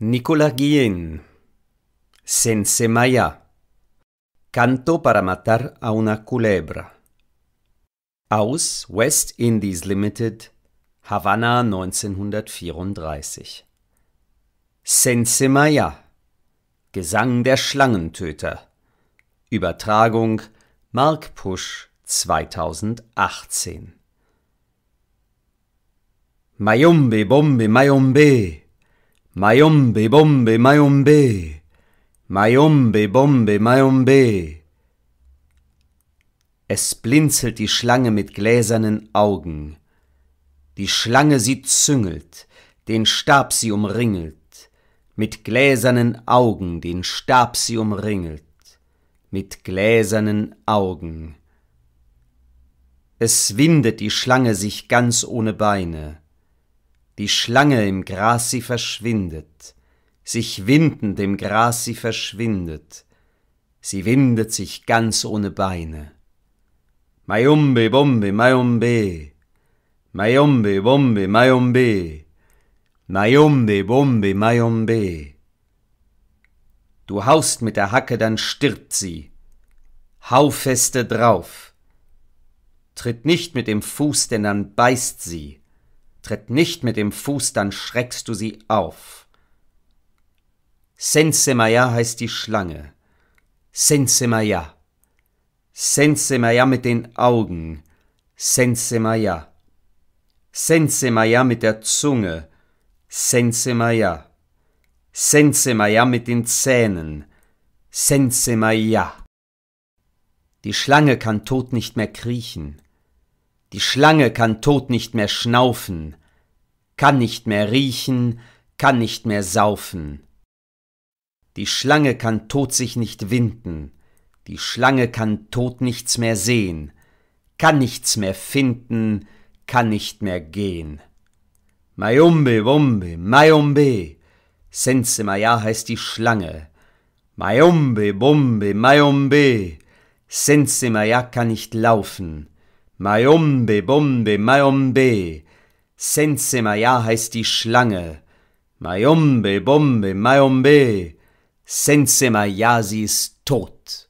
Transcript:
Nicolas Guillén. Maya Canto para matar a una culebra. Aus West Indies Limited, Havanna 1934. Sense Maya Gesang der Schlangentöter. Übertragung Mark Pusch 2018. Mayombe Bombe, Mayombe Mayombe, Bombe, Mayombe. Mayombe, Bombe, Mayombe. Es blinzelt die Schlange mit gläsernen Augen. Die Schlange sie züngelt, den Stab sie umringelt. Mit gläsernen Augen, den Stab sie umringelt. Mit gläsernen Augen. Es windet die Schlange sich ganz ohne Beine die Schlange im Gras sie verschwindet, sich windend im Gras sie verschwindet, sie windet sich ganz ohne Beine. Mayumbe, Bombe, Mayumbe, Mayumbe, Bombe, Mayumbe, Mayumbe, Bombe, Mayumbe. Du haust mit der Hacke, dann stirbt sie. Hau feste drauf. Tritt nicht mit dem Fuß, denn dann beißt sie. Tritt nicht mit dem Fuß, dann schreckst du sie auf. Sensemaya heißt die Schlange. Sensemaya. Sensemaya mit den Augen. Sensemaya. Sensemaya mit der Zunge. Sensemaya. Sensemaya mit den Zähnen. Sensemaya. Die Schlange kann tot nicht mehr kriechen. Die Schlange kann tot nicht mehr schnaufen kann nicht mehr riechen, kann nicht mehr saufen. Die Schlange kann tot sich nicht winden, die Schlange kann tot nichts mehr sehen, kann nichts mehr finden, kann nicht mehr gehen. Mayumbe, Wumbe, Mayumbe, Sense Maya heißt die Schlange. Mayumbe, Bumbe, Mayumbe, Sense Maya kann nicht laufen. Mayumbe, Bumbe, Mayumbe, Sense Maya heißt die Schlange. Mayombe, Bombe, Mayombe. Sense Maya, sie ist tot.